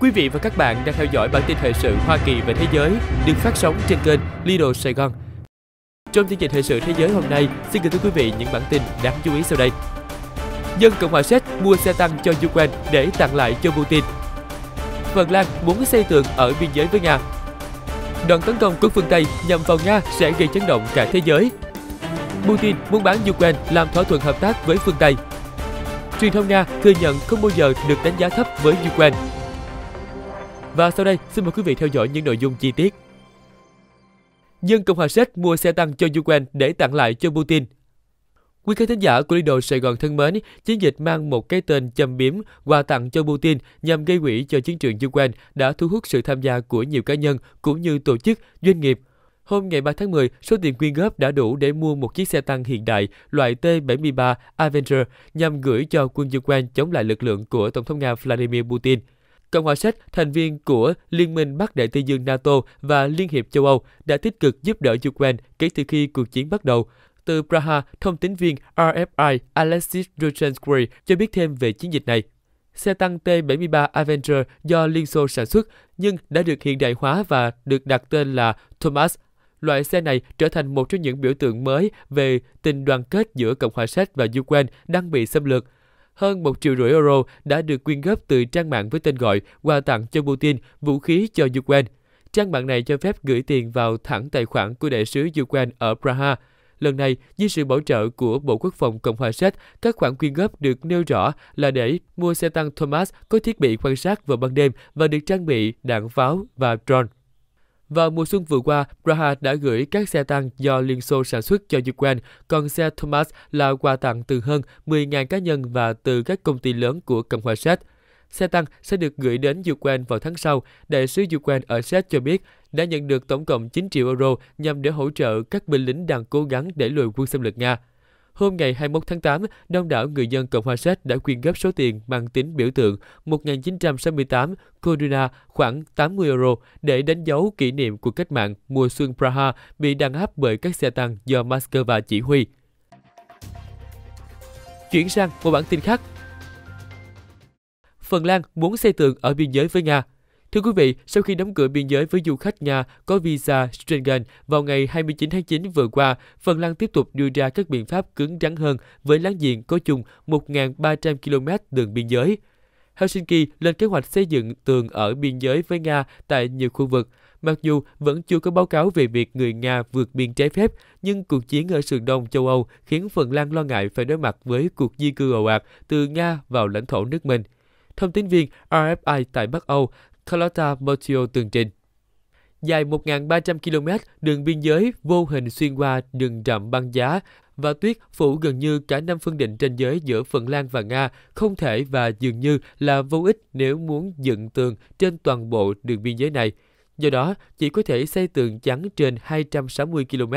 Quý vị và các bạn đang theo dõi bản tin thời sự Hoa Kỳ và thế giới được phát sóng trên kênh Lido Sài Gòn. Trong chương trình thời sự thế giới hôm nay, xin gửi tới quý vị những bản tin đáng chú ý sau đây. Dân Cộng hòa Séc mua xe tăng cho Ukraine để tặng lại cho Putin. Phần Lan muốn xây tường ở biên giới với Nga. Đòn tấn công của phương Tây nhằm vào Nga sẽ gây chấn động cả thế giới. Putin muốn bán Ukraine làm thỏa thuận hợp tác với phương Tây. Truyền thông Nga thừa nhận không bao giờ được đánh giá thấp với Ukraine và sau đây, xin mời quý vị theo dõi những nội dung chi tiết. Dân Cộng hòa Séc mua xe tăng cho Ukraine để tặng lại cho Putin. Quý khán thính giả của Lido Sài Gòn thân mến, chiến dịch mang một cái tên châm biếm quà tặng cho Putin nhằm gây quỹ cho chiến trường Ukraine đã thu hút sự tham gia của nhiều cá nhân cũng như tổ chức, doanh nghiệp. Hôm ngày 3 tháng 10, số tiền quyên góp đã đủ để mua một chiếc xe tăng hiện đại loại T-73 Avenger nhằm gửi cho quân Ukraine chống lại lực lượng của Tổng thống Nga Vladimir Putin – Cộng hòa Séc, thành viên của Liên minh Bắc Đại Tây Dương NATO và Liên hiệp châu Âu đã tích cực giúp đỡ Ukraine kể từ khi cuộc chiến bắt đầu. Từ Praha, thông tín viên RFI Alexis Ruchensky cho biết thêm về chiến dịch này. Xe tăng T-73 Avenger do Liên Xô sản xuất nhưng đã được hiện đại hóa và được đặt tên là Thomas loại xe này trở thành một trong những biểu tượng mới về tình đoàn kết giữa Cộng hòa Séc và Ukraine đang bị xâm lược. Hơn 1 triệu rưỡi euro đã được quyên góp từ trang mạng với tên gọi quà tặng cho Putin vũ khí cho Ukraine. Trang mạng này cho phép gửi tiền vào thẳng tài khoản của đại sứ Ukraine ở Praha. Lần này, dưới sự bảo trợ của Bộ Quốc phòng Cộng hòa Séc, các khoản quyên góp được nêu rõ là để mua xe tăng Thomas có thiết bị quan sát vào ban đêm và được trang bị đạn pháo và drone. Vào mùa xuân vừa qua, Praha đã gửi các xe tăng do Liên Xô sản xuất cho Ukraine, còn xe Thomas là quà tặng từ hơn 10.000 cá nhân và từ các công ty lớn của Cộng hòa Séc. Xe tăng sẽ được gửi đến Ukraine vào tháng sau. Đại sứ Ukraine ở Séc cho biết đã nhận được tổng cộng 9 triệu euro nhằm để hỗ trợ các binh lính đang cố gắng để lùi quân xâm lược Nga. Hôm ngày 21 tháng 8, đông đảo người dân Cộng hòa Séc đã quyên góp số tiền mang tính biểu tượng 1968 Koduna khoảng 80 euro để đánh dấu kỷ niệm cuộc cách mạng mùa xuân Praha bị đàn áp bởi các xe tăng do Moscow chỉ huy. Chuyển sang một bản tin khác. Phần Lan muốn xây tường ở biên giới với Nga. Thưa quý vị, sau khi đóng cửa biên giới với du khách Nga có visa Schengen vào ngày 29 tháng 9 vừa qua, Phần Lan tiếp tục đưa ra các biện pháp cứng rắn hơn với láng giềng có chung 1.300 km đường biên giới. Helsinki lên kế hoạch xây dựng tường ở biên giới với Nga tại nhiều khu vực. Mặc dù vẫn chưa có báo cáo về việc người Nga vượt biên trái phép, nhưng cuộc chiến ở sườn đông châu Âu khiến Phần Lan lo ngại phải đối mặt với cuộc di cư ồ ạt từ Nga vào lãnh thổ nước mình. Thông tin viên RFI tại Bắc Âu Carlotta Bertio tường trình. Dài 1.300 km, đường biên giới vô hình xuyên qua đường rậm băng giá và tuyết phủ gần như cả năm phân định ranh giới giữa Phần Lan và Nga không thể và dường như là vô ích nếu muốn dựng tường trên toàn bộ đường biên giới này. Do đó, chỉ có thể xây tường chắn trên 260 km.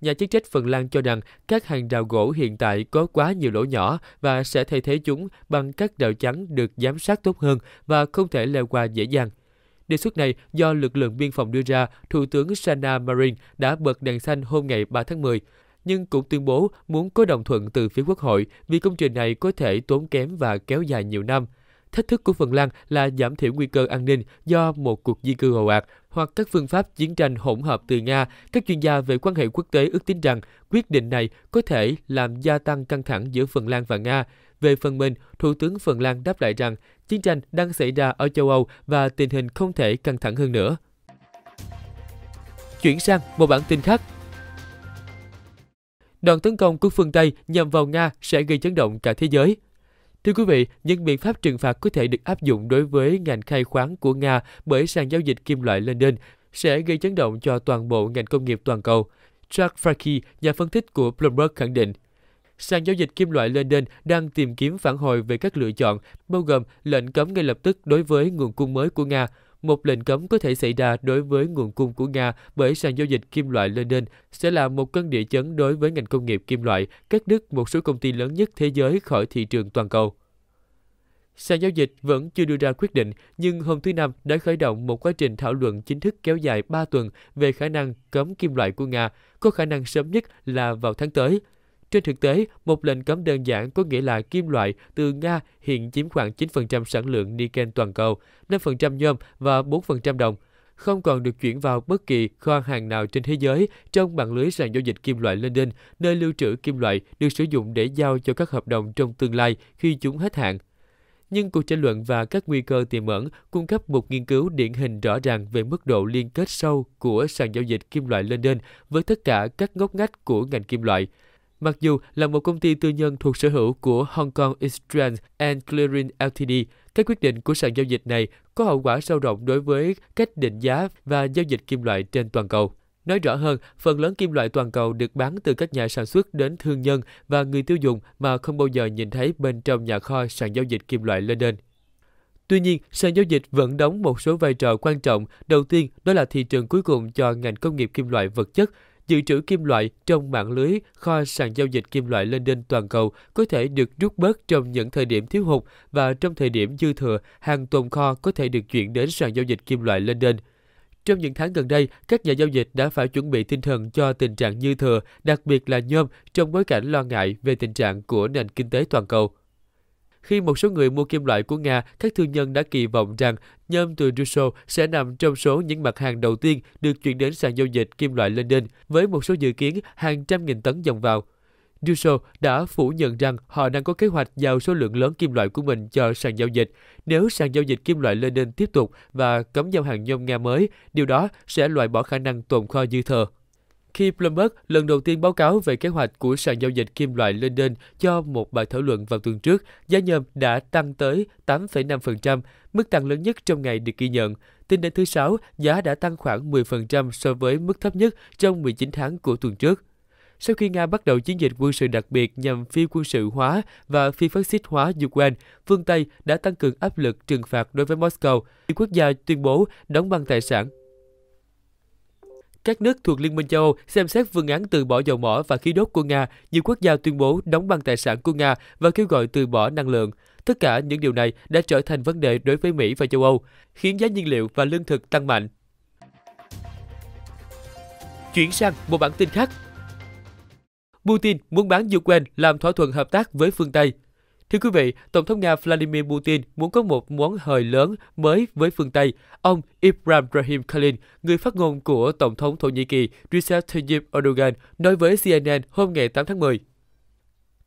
Nhà chức trách Phần Lan cho rằng các hàng rào gỗ hiện tại có quá nhiều lỗ nhỏ và sẽ thay thế chúng bằng các rào chắn được giám sát tốt hơn và không thể leo qua dễ dàng. Đề xuất này do lực lượng biên phòng đưa ra, Thủ tướng Sanna Marin đã bật đèn xanh hôm ngày 3 tháng 10, nhưng cũng tuyên bố muốn có đồng thuận từ phía quốc hội vì công trình này có thể tốn kém và kéo dài nhiều năm – Thách thức của Phần Lan là giảm thiểu nguy cơ an ninh do một cuộc di cư ồ ạt hoặc các phương pháp chiến tranh hỗn hợp từ Nga, các chuyên gia về quan hệ quốc tế ước tính rằng quyết định này có thể làm gia tăng căng thẳng giữa Phần Lan và Nga. Về phần mình, Thủ tướng Phần Lan đáp lại rằng chiến tranh đang xảy ra ở châu Âu và tình hình không thể căng thẳng hơn nữa. Chuyển sang một bản tin khác, đòn tấn công của phương Tây nhằm vào Nga sẽ gây chấn động cả thế giới. Thưa quý vị, những biện pháp trừng phạt có thể được áp dụng đối với ngành khai khoáng của Nga bởi sàn giao dịch kim loại London sẽ gây chấn động cho toàn bộ ngành công nghiệp toàn cầu. Jack Fraki, nhà phân tích của Bloomberg khẳng định, sàn giao dịch kim loại London đang tìm kiếm phản hồi về các lựa chọn, bao gồm lệnh cấm ngay lập tức đối với nguồn cung mới của Nga, một lệnh cấm có thể xảy ra đối với nguồn cung của Nga bởi sàn giao dịch kim loại London sẽ là một cơn địa chấn đối với ngành công nghiệp kim loại, cắt đứt một số công ty lớn nhất thế giới khỏi thị trường toàn cầu. Sàn giao dịch vẫn chưa đưa ra quyết định, nhưng hôm thứ Năm đã khởi động một quá trình thảo luận chính thức kéo dài 3 tuần về khả năng cấm kim loại của Nga, có khả năng sớm nhất là vào tháng tới. Trên thực tế, một lệnh cấm đơn giản có nghĩa là kim loại từ Nga hiện chiếm khoảng 9% sản lượng nickel toàn cầu, 5% nhôm và 4% đồng không còn được chuyển vào bất kỳ kho hàng nào trên thế giới trong mạng lưới sàn giao dịch kim loại London, nơi lưu trữ kim loại được sử dụng để giao cho các hợp đồng trong tương lai khi chúng hết hạn. Nhưng cuộc tranh luận và các nguy cơ tiềm ẩn cung cấp một nghiên cứu điển hình rõ ràng về mức độ liên kết sâu của sàn giao dịch kim loại London với tất cả các ngóc ngách của ngành kim loại – Mặc dù là một công ty tư nhân thuộc sở hữu của Hong Kong Exchange and Clearing Ltd, các quyết định của sàn giao dịch này có hậu quả sâu rộng đối với cách định giá và giao dịch kim loại trên toàn cầu. Nói rõ hơn, phần lớn kim loại toàn cầu được bán từ các nhà sản xuất đến thương nhân và người tiêu dùng mà không bao giờ nhìn thấy bên trong nhà kho sàn giao dịch kim loại London. Tuy nhiên, sàn giao dịch vẫn đóng một số vai trò quan trọng. Đầu tiên, đó là thị trường cuối cùng cho ngành công nghiệp kim loại vật chất, dự trữ kim loại trong mạng lưới kho sàn giao dịch kim loại lên London toàn cầu có thể được rút bớt trong những thời điểm thiếu hụt và trong thời điểm dư thừa, hàng tồn kho có thể được chuyển đến sàn giao dịch kim loại lên London. Trong những tháng gần đây, các nhà giao dịch đã phải chuẩn bị tinh thần cho tình trạng dư thừa, đặc biệt là nhôm, trong bối cảnh lo ngại về tình trạng của nền kinh tế toàn cầu. Khi một số người mua kim loại của Nga, các thương nhân đã kỳ vọng rằng nhôm từ Russo sẽ nằm trong số những mặt hàng đầu tiên được chuyển đến sàn giao dịch kim loại London, với một số dự kiến hàng trăm nghìn tấn dòng vào. Russo đã phủ nhận rằng họ đang có kế hoạch giao số lượng lớn kim loại của mình cho sàn giao dịch. Nếu sàn giao dịch kim loại London tiếp tục và cấm giao hàng nhôm Nga mới, điều đó sẽ loại bỏ khả năng tồn kho dư thừa khi Bloomberg lần đầu tiên báo cáo về kế hoạch của sàn giao dịch kim loại London cho một bài thảo luận vào tuần trước, giá nhôm đã tăng tới 8,5%, mức tăng lớn nhất trong ngày được ghi nhận. Tính đến thứ Sáu, giá đã tăng khoảng 10% so với mức thấp nhất trong 19 tháng của tuần trước. Sau khi Nga bắt đầu chiến dịch quân sự đặc biệt nhằm phi quân sự hóa và phi phát xít hóa Ukraine, phương Tây đã tăng cường áp lực trừng phạt đối với Moscow. Quốc gia tuyên bố đóng băng tài sản các nước thuộc Liên minh châu Âu xem xét phương án từ bỏ dầu mỏ và khí đốt của Nga, nhiều quốc gia tuyên bố đóng băng tài sản của Nga và kêu gọi từ bỏ năng lượng. Tất cả những điều này đã trở thành vấn đề đối với Mỹ và châu Âu, khiến giá nhiên liệu và lương thực tăng mạnh. Chuyển sang một bản tin khác. Putin muốn bán Ukraine làm thỏa thuận hợp tác với phương Tây. Thưa quý vị, Tổng thống Nga Vladimir Putin muốn có một món hời lớn mới với phương Tây. Ông Ibrahim Rahim Kalin, người phát ngôn của Tổng thống Thổ Nhĩ Kỳ Recep Tayyip Erdogan, nói với CNN hôm ngày 8 tháng 10.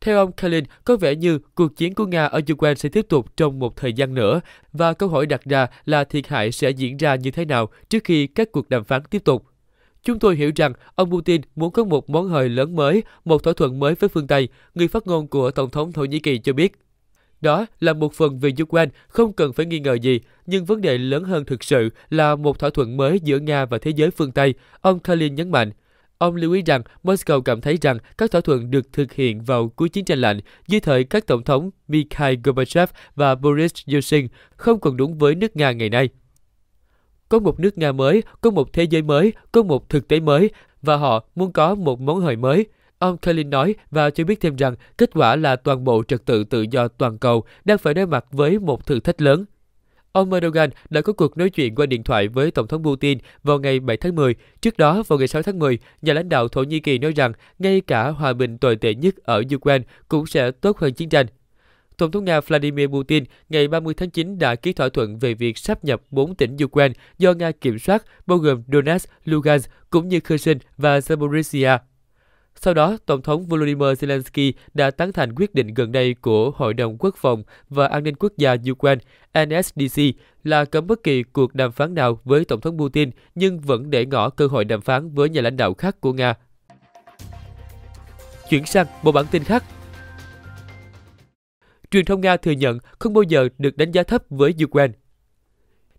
Theo ông Kalin, có vẻ như cuộc chiến của Nga ở Ukraine sẽ tiếp tục trong một thời gian nữa và câu hỏi đặt ra là thiệt hại sẽ diễn ra như thế nào trước khi các cuộc đàm phán tiếp tục. Chúng tôi hiểu rằng ông Putin muốn có một món hời lớn mới, một thỏa thuận mới với phương Tây, người phát ngôn của Tổng thống Thổ Nhĩ Kỳ cho biết. Đó là một phần vì Ukraine không cần phải nghi ngờ gì, nhưng vấn đề lớn hơn thực sự là một thỏa thuận mới giữa Nga và thế giới phương Tây, ông Kalin nhấn mạnh. Ông lưu ý rằng Moscow cảm thấy rằng các thỏa thuận được thực hiện vào cuối chiến tranh lạnh dưới thời các tổng thống Mikhail Gorbachev và Boris Yeltsin không còn đúng với nước Nga ngày nay có một nước Nga mới, có một thế giới mới, có một thực tế mới và họ muốn có một món hời mới. Ông Kalin nói và cho biết thêm rằng kết quả là toàn bộ trật tự tự do toàn cầu đang phải đối mặt với một thử thách lớn. Ông Erdogan đã có cuộc nói chuyện qua điện thoại với Tổng thống Putin vào ngày 7 tháng 10. Trước đó, vào ngày 6 tháng 10, nhà lãnh đạo Thổ Nhĩ Kỳ nói rằng ngay cả hòa bình tồi tệ nhất ở Ukraine cũng sẽ tốt hơn chiến tranh. Tổng thống Nga Vladimir Putin ngày 30 tháng 9 đã ký thỏa thuận về việc sáp nhập 4 tỉnh Ukraine do Nga kiểm soát, bao gồm Donetsk, Lugansk cũng như Kherson và Zaporizhia. Sau đó, Tổng thống Volodymyr Zelensky đã tán thành quyết định gần đây của Hội đồng Quốc phòng và An ninh Quốc gia Ukraine NSDC là cấm bất kỳ cuộc đàm phán nào với Tổng thống Putin nhưng vẫn để ngỏ cơ hội đàm phán với nhà lãnh đạo khác của Nga. Chuyển sang một bản tin khác, truyền thông Nga thừa nhận không bao giờ được đánh giá thấp với Ukraine.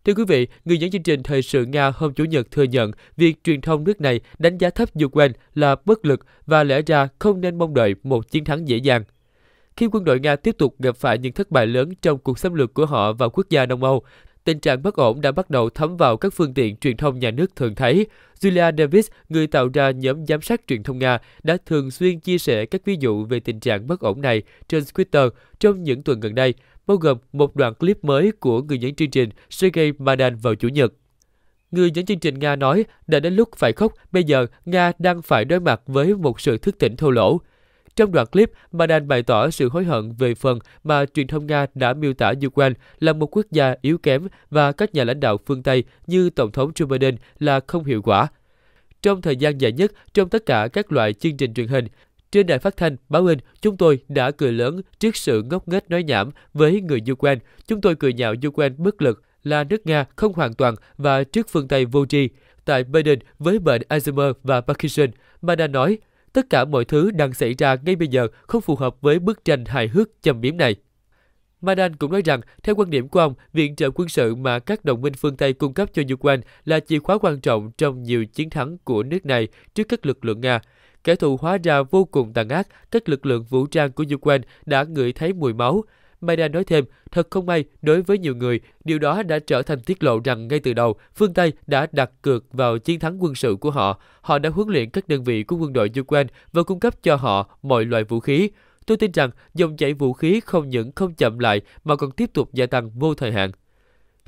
Thưa quý vị, người dẫn chương trình thời sự Nga hôm Chủ nhật thừa nhận việc truyền thông nước này đánh giá thấp Ukraine là bất lực và lẽ ra không nên mong đợi một chiến thắng dễ dàng. Khi quân đội Nga tiếp tục gặp phải những thất bại lớn trong cuộc xâm lược của họ vào quốc gia Đông Âu, tình trạng bất ổn đã bắt đầu thấm vào các phương tiện truyền thông nhà nước thường thấy. Julia Davis, người tạo ra nhóm giám sát truyền thông Nga, đã thường xuyên chia sẻ các ví dụ về tình trạng bất ổn này trên Twitter trong những tuần gần đây, bao gồm một đoạn clip mới của người dẫn chương trình Sergei Madan vào Chủ nhật. Người dẫn chương trình Nga nói, đã đến lúc phải khóc, bây giờ Nga đang phải đối mặt với một sự thức tỉnh thô lỗ. Trong đoạn clip, Madan bày tỏ sự hối hận về phần mà truyền thông Nga đã miêu tả Ukraine là một quốc gia yếu kém và các nhà lãnh đạo phương Tây như Tổng thống Joe Biden là không hiệu quả. Trong thời gian dài nhất trong tất cả các loại chương trình truyền hình, trên đài phát thanh, báo in, chúng tôi đã cười lớn trước sự ngốc nghếch nói nhảm với người Ukraine. Chúng tôi cười nhạo Ukraine bất lực là nước Nga không hoàn toàn và trước phương Tây vô tri. Tại Biden với bệnh Alzheimer và Parkinson, Mada nói, Tất cả mọi thứ đang xảy ra ngay bây giờ không phù hợp với bức tranh hài hước châm biếm này. Madan cũng nói rằng, theo quan điểm của ông, viện trợ quân sự mà các đồng minh phương Tây cung cấp cho Ukraine là chìa khóa quan trọng trong nhiều chiến thắng của nước này trước các lực lượng Nga. Kẻ thù hóa ra vô cùng tàn ác, các lực lượng vũ trang của Ukraine đã ngửi thấy mùi máu. Maida nói thêm, thật không may, đối với nhiều người, điều đó đã trở thành tiết lộ rằng ngay từ đầu, phương Tây đã đặt cược vào chiến thắng quân sự của họ. Họ đã huấn luyện các đơn vị của quân đội Ukraine và cung cấp cho họ mọi loại vũ khí. Tôi tin rằng dòng chảy vũ khí không những không chậm lại mà còn tiếp tục gia tăng vô thời hạn.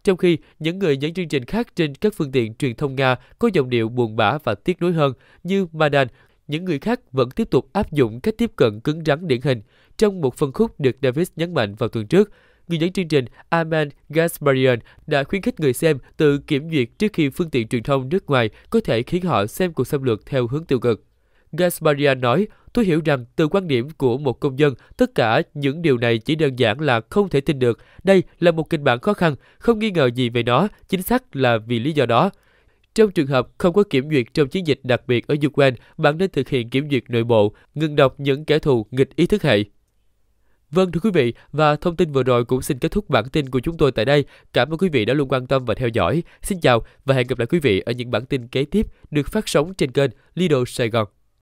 Trong khi những người dẫn chương trình khác trên các phương tiện truyền thông Nga có dòng điệu buồn bã và tiếc nuối hơn như Madan những người khác vẫn tiếp tục áp dụng cách tiếp cận cứng rắn điển hình trong một phân khúc được Davis nhấn mạnh vào tuần trước. Người dẫn chương trình Aman Gasparian đã khuyến khích người xem tự kiểm duyệt trước khi phương tiện truyền thông nước ngoài có thể khiến họ xem cuộc xâm lược theo hướng tiêu cực. Gasparian nói, tôi hiểu rằng từ quan điểm của một công dân, tất cả những điều này chỉ đơn giản là không thể tin được. Đây là một kịch bản khó khăn, không nghi ngờ gì về nó, chính xác là vì lý do đó. Trong trường hợp không có kiểm duyệt trong chiến dịch đặc biệt ở Ukraine, bạn nên thực hiện kiểm duyệt nội bộ, ngừng đọc những kẻ thù nghịch ý thức hệ. Vâng thưa quý vị, và thông tin vừa rồi cũng xin kết thúc bản tin của chúng tôi tại đây. Cảm ơn quý vị đã luôn quan tâm và theo dõi. Xin chào và hẹn gặp lại quý vị ở những bản tin kế tiếp được phát sóng trên kênh Lido Sài Gòn.